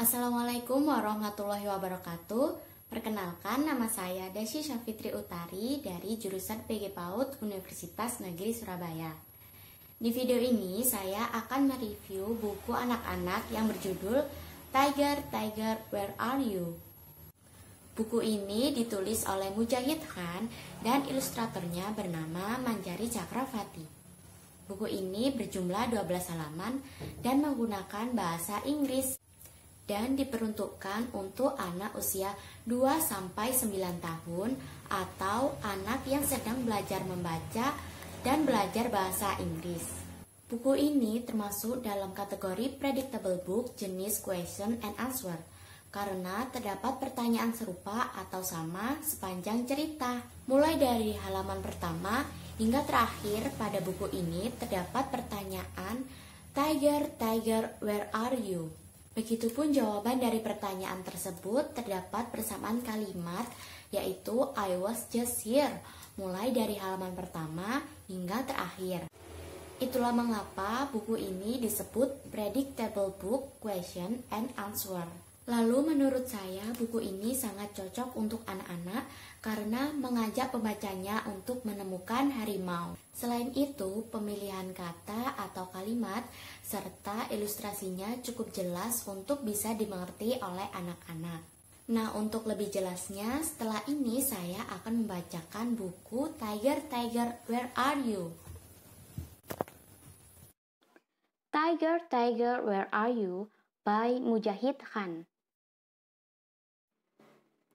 Assalamualaikum warahmatullahi wabarakatuh. Perkenalkan nama saya Desi Syafitri Utari dari jurusan PG PAUD Universitas Negeri Surabaya. Di video ini saya akan mereview buku anak-anak yang berjudul Tiger Tiger Where Are You? Buku ini ditulis oleh Mujahid Khan dan ilustratornya bernama Manjari Cakravati. Buku ini berjumlah 12 halaman dan menggunakan bahasa Inggris dan diperuntukkan untuk anak usia 2 sampai 9 tahun atau anak yang sedang belajar membaca dan belajar bahasa Inggris. Buku ini termasuk dalam kategori predictable book jenis question and answer karena terdapat pertanyaan serupa atau sama sepanjang cerita. Mulai dari halaman pertama hingga terakhir pada buku ini terdapat pertanyaan Tiger, Tiger, where are you? Begitupun jawaban dari pertanyaan tersebut terdapat persamaan kalimat yaitu I was just here mulai dari halaman pertama hingga terakhir. Itulah mengapa buku ini disebut Predictable Book Question and Answer. Lalu menurut saya buku ini sangat cocok untuk anak-anak karena mengajak pembacanya untuk menemukan harimau. Selain itu, pemilihan kata atau kalimat serta ilustrasinya cukup jelas untuk bisa dimengerti oleh anak-anak. Nah, untuk lebih jelasnya, setelah ini saya akan membacakan buku Tiger Tiger Where Are You? Tiger Tiger Where Are You? by Mujahid Khan.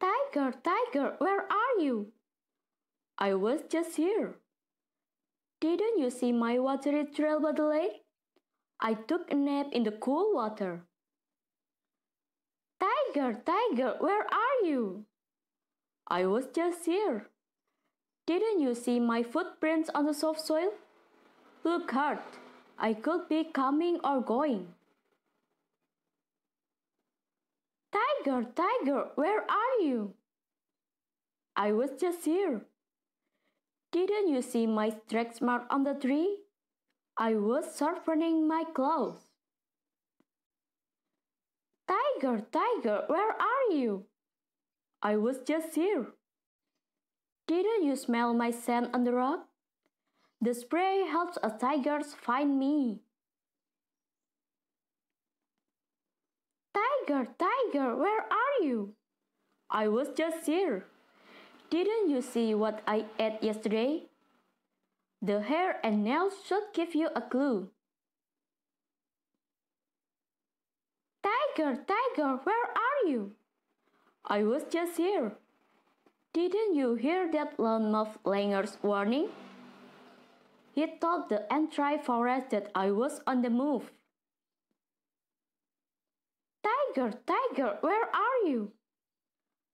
Tiger, tiger, where are you? I was just here. Didn't you see my watery trail by the lake? I took a nap in the cool water. Tiger, tiger, where are you? I was just here. Didn't you see my footprints on the soft soil? Look hard. I could be coming or going. Tiger, Tiger, where are you? I was just here. Didn't you see my stretch mark on the tree? I was sharpening my claws. Tiger, Tiger, where are you? I was just here. Didn't you smell my scent on the rock? The spray helps a tiger find me. Tiger, Tiger, where are you? I was just here. Didn't you see what I ate yesterday? The hair and nails should give you a clue. Tiger, Tiger, where are you? I was just here. Didn't you hear that loudmouth langer's warning? He told the entire forest that I was on the move. Tiger, Tiger, where are you?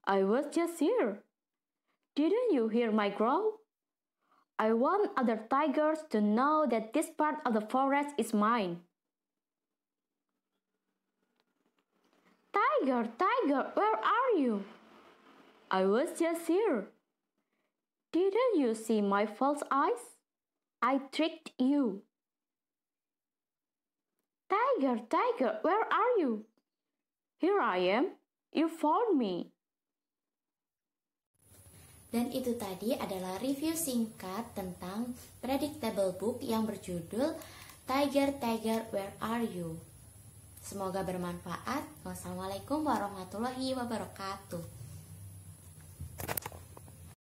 I was just here. Didn't you hear my growl? I want other tigers to know that this part of the forest is mine. Tiger, Tiger, where are you? I was just here. Didn't you see my false eyes? I tricked you. Tiger, Tiger, where are you? Here I am. You found me. Dan itu tadi adalah review singkat tentang predictable book yang berjudul Tiger Tiger Where Are You? Semoga bermanfaat. Wassalamualaikum warahmatullahi wabarakatuh.